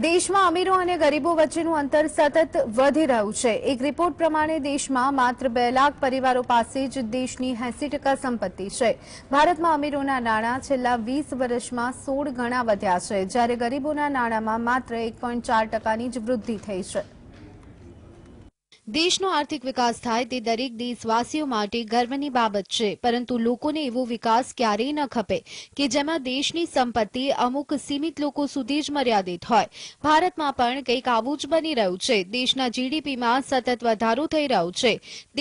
દેશમાં અમીરો અને ગરીબો વચ્ચેનું અંતર સતત વધી રહ્યું છે એક રિપોર્ટ પ્રમાણે દેશમાં માત્ર બે લાખ પરિવારો પાસે જ દેશની એસી ટકા સંપત્તિ છે ભારતમાં અમીરોના નાણાં છેલ્લા વીસ વર્ષમાં સોળ ગણા વધ્યા છે જ્યારે ગરીબોના નાણાંમાં માત્ર એક પોઈન્ટ ચાર ટકાની જ વૃદ્ધિ થઈ છે દેશનો આર્થિક વિકાસ થાય તે દરેક દેશવાસીઓ માટે ગર્વની બાબત છે પરંતુ લોકોને એવો વિકાસ ક્યારેય ન ખપે કે જેમાં દેશની સંપત્તિ અમુક સીમિત લોકો સુધી જ મર્યાદિત હોય ભારતમાં પણ કંઈક આવું જ બની રહ્યું છે દેશના જીડીપીમાં સતત વધારો થઈ રહ્યો છે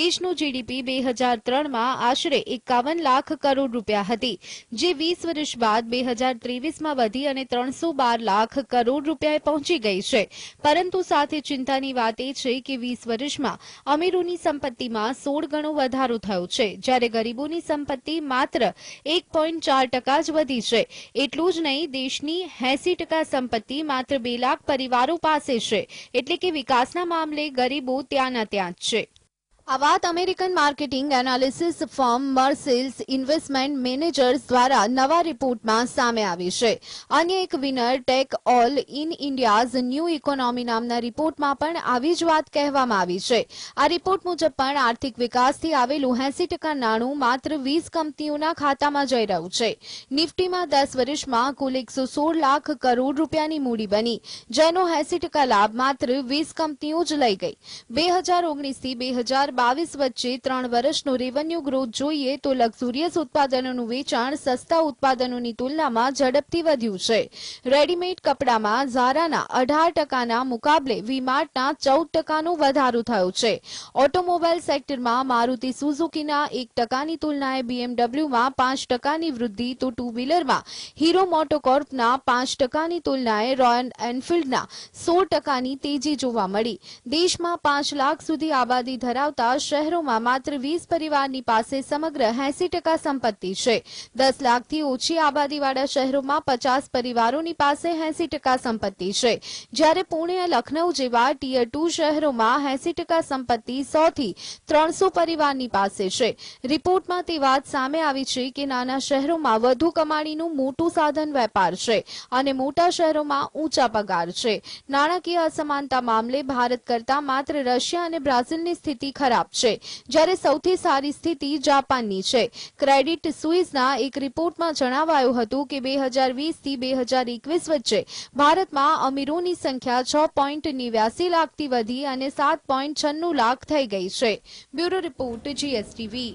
દેશનું જીડીપી બે હજાર ત્રણમાં આશરે એકાવન લાખ કરોડ રૂપિયા હતી જે વીસ વર્ષ બાદ બે હજાર ત્રેવીસમાં વધી અને ત્રણસો બાર લાખ કરોડ રૂપિયાએ પહોંચી ગઈ છે પરંતુ સાથે ચિંતાની વાત એ છે કે વીસ વર્ષ વર્ષમાં અમીરોની સંપત્તિમાં સોળ ગણો વધારો થયો છે જ્યારે ગરીબોની સંપત્તિ માત્ર એક પોઈન્ટ ચાર ટકા જ વધી છે એટલું જ નહીં દેશની એસી ટકા સંપત્તિ માત્ર બે લાખ પરિવારો પાસે છે એટલે કે વિકાસના મામલે ગરીબો ત્યાંના ત્યાં જ છે આ વાત American marketing analysis form Marcellus investment managers દ્વારા નવા રિપોર્ટમાં સામે આવી છે અન્ય એક winner take all in India's new economy નામના રિપોર્ટમાં પણ આવી જ વાત કહેવામાં આવી છે આ રિપોર્ટ મુજબ પણ આર્થિક વિકાસથી આવેલું એસી ટકા નાણું માત્ર વીસ કંપનીઓના ખાતામાં જઈ રહ્યું છે નિફ્ટીમાં દસ વર્ષમાં કુલ એકસો સોળ લાખ કરોડ રૂપિયાની મૂડી બની જેનો એસી ટકા લાભ માત્ર વીસ કંપનીઓ જ લઈ ગઈ બે હજાર ઓગણીસથી બે હજાર બાવીસ વચ્ચે ત્રણ વર્ષનું રેવન્યુ ગ્રોથ જોઈએ તો લક્ઝુરિયસ ઉત્પાદનોનું વેચાણ સસ્તા ઉત્પાદનોની તુલનામાં ઝડપથી વધ્યું છે રેડીમેડ કપડામાં ઝારાના અઢાર ટકાના મુકાબલે વીમાર્ટના ચૌદ ટકાનો વધારો થયો છે ઓટોમોબાઈલ સેક્ટરમાં મારુતિ સુઝુકીના એક ટકાની તુલનાએ બીએમડબલ્યુમાં પાંચ ટકાની વૃદ્ધિ તો ટુ વ્હીલરમાં હીરો મોટોકોર્પના પાંચ ટકાની તુલનાએ રોયલ એનફિલ્ડના સોળ ટકાની તેજી જોવા મળી દેશમાં પાંચ લાખ સુધી આબાદી ધરાવતા ધરાવતા શહેરોમાં માત્ર વીસ પરિવારની પાસે સમગ્ર એસી ટકા સંપત્તિ છે દસ લાખથી ઓછી આબાદીવાળા શહેરોમાં પચાસ પરિવારોની પાસે એસી ટકા સંપત્તિ છે જ્યારે પુણે લખનઉ જેવા ટીયર ટુ શહેરોમાં એસી ટકા સંપત્તિ સોથી ત્રણસો પરિવારની પાસે છે રિપોર્ટમાં તે વાત સામે આવી છે કે નાના શહેરોમાં વધુ કમાણીનું મોટું સાધન વેપાર છે અને મોટા શહેરોમાં ઊંચા પગાર છે નાણાકીય અસમાનતા મામલે ભારત કરતા માત્ર રશિયા અને બ્રાઝિલની સ્થિતિ ખરાબ આધાર આપશે જ્યારે સૌથી સારી સ્થિતિ જાપાનની છે ક્રેડિટ સુઇઝના એક રિપોર્ટમાં જણાવાયું હતું કે બે હજાર વીસથી બે હજાર એકવીસ વચ્ચે ભારતમાં અમીરોની સંખ્યા છ પોઈન્ટ નેવ્યાસી લાખથી વધી અને સાત પોઈન્ટ છન્નું લાખ થઈ ગઈ છે બ્યુરો રિપોર્ટ જીએસટીવી